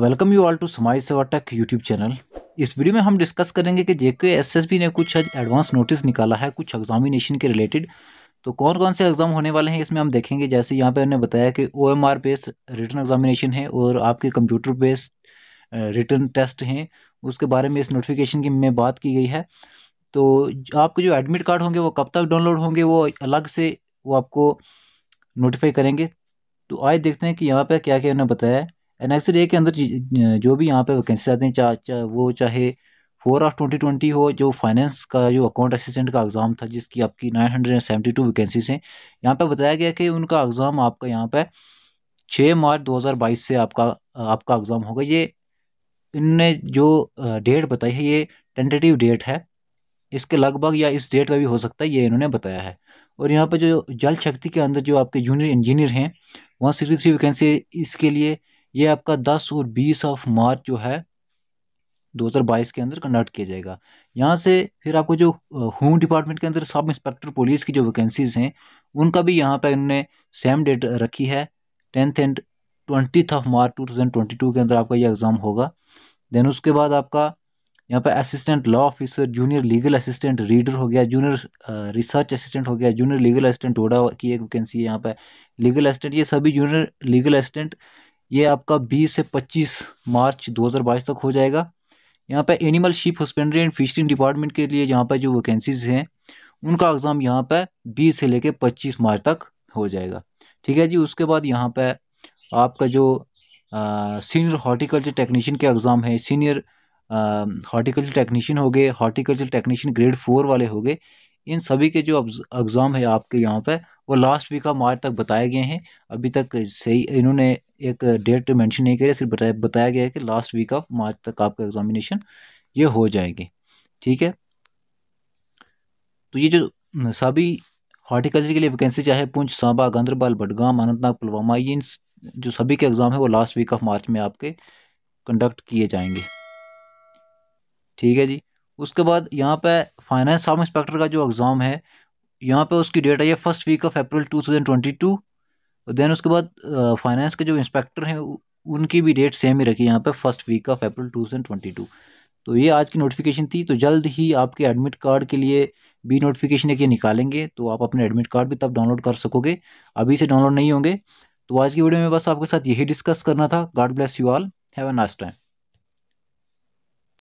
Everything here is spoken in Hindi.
welcome you all to Samaj Seva tech YouTube channel इस वीडियो में हम डिस्कस करेंगे कि जेके एसएसबी ने कुछ एडवांस नोटिस निकाला है कुछ एग्जामिनेशन के रिलेटेड तो कौन कौन से एग्ज़ाम होने वाले हैं इसमें हम देखेंगे जैसे यहाँ पे उन्होंने बताया कि O M R based written examination है और आपके कंप्यूटर बेस्ड रिटर्न टेस्ट हैं उसके बारे में इस नोटिफिकेशन की में बात की गई है तो आपके जो एडमिट कार्ड होंगे वो कब तक डाउनलोड होंगे वो अलग से वो आपको नोटिफाई करेंगे तो आज देखते हैं कि यहाँ पर क्या क्या उन्होंने बताया है एन एक्स ए के अंदर जो भी यहाँ पे वैकेंसी आते हैं चा, चा, वो चाहे फोर ऑफ ट्वेंटी ट्वेंटी हो जो फाइनेंस का जो अकाउंट असिस्टेंट का एग्ज़ाम था जिसकी आपकी nine hundred and seventy two vacancies हैं यहाँ पे बताया गया कि उनका एग्ज़ाम आपका यहाँ पे छः मार्च दो हज़ार बाईस से आपका आपका एग्ज़ाम होगा ये इनने जो डेट बताई है ये टेंटेटिव डेट है इसके लगभग या इस डेट का भी हो सकता है ये इन्होंने बताया है और यहाँ पर जो जल शक्ति के अंदर जो आपके जूनियर इंजीनियर हैं वन सिक्सटी थ्री वैकेंसी इसके लिए ये आपका दस और बीस ऑफ मार्च जो है 2022 के अंदर कंडक्ट किया जाएगा यहाँ से फिर आपको जो होम डिपार्टमेंट के अंदर सब इंस्पेक्टर पुलिस की जो वैकेंसीज़ हैं उनका भी यहाँ पर इन्होंने सेम डेट रखी है tenth and twentieth of March two thousand twenty two के अंदर आपका ये एग्ज़ाम होगा देन उसके बाद आपका यहाँ पर assistant law officer junior legal assistant reader हो गया जूनियर रिसर्च असिस्टेंट हो गया जूनियर लीगल असिस्टेंट डोडा की एक वैकेंसी है यहाँ पर लीगल असिस्टेंट ये सभी जूनियर लीगल असिस्टेंट ये आपका 20 से 25 मार्च 2022 तक हो जाएगा यहाँ पर animal ship husbandry and fishering department के लिए यहाँ पर जो वैकेंसीज हैं उनका एग्ज़ाम यहाँ पर बीस से लेकर पच्चीस मार्च तक हो जाएगा ठीक है जी उसके बाद यहाँ पर आपका जो सीनियर हॉर्टिकल्चर टेक्नीशियन के एग्ज़ाम है सीनियर हॉर्टिकल्चर टेक्नीशियन हो गए हॉर्टिकल्चर टेक्नीशियन ग्रेड फोर वाले हो गए इन सभी के जो एग्ज़ाम है आपके यहाँ पे वो लास्ट वीक ऑफ मार्च तक बताए गए हैं अभी तक सही इन्होंने एक डेट मेंशन नहीं करी सिर्फ बताया बताया गया है कि लास्ट वीक ऑफ मार्च तक आपका एग्ज़ामिनेशन ये हो जाएंगे ठीक है तो ये जो सभी हॉर्टिकल्चर के लिए वैकेंसी चाहे पुंछ सांबा गांधरबल बडगाम अनंतनाग पुलवामा ये इन जो सभी के एग्ज़ाम है वो लास्ट वीक ऑफ मार्च में आपके कंडक्ट किए जाएंगे ठीक है जी उसके बाद यहाँ पे फाइनेंस सब इंस्पेक्टर का जो एग्ज़ाम है यहाँ पे उसकी डेट आई है first week of April two thousand twenty two then उसके बाद फाइनेंस के जो इंस्पेक्टर हैं उनकी भी डेट सेम ही रखी है यहाँ पे first week of April two thousand twenty two तो ये आज की नोटिफिकेशन थी तो जल्द ही आपके एडमिट कार्ड के लिए बी नोटिफिकेशन एक ये निकालेंगे तो आप अपने एडमिट कार्ड भी तब डाउनलोड कर सकोगे अभी से डाउनलोड नहीं होंगे तो आज की वीडियो में बस आपके साथ यही डिस्कस करना था God bless you all have a nice time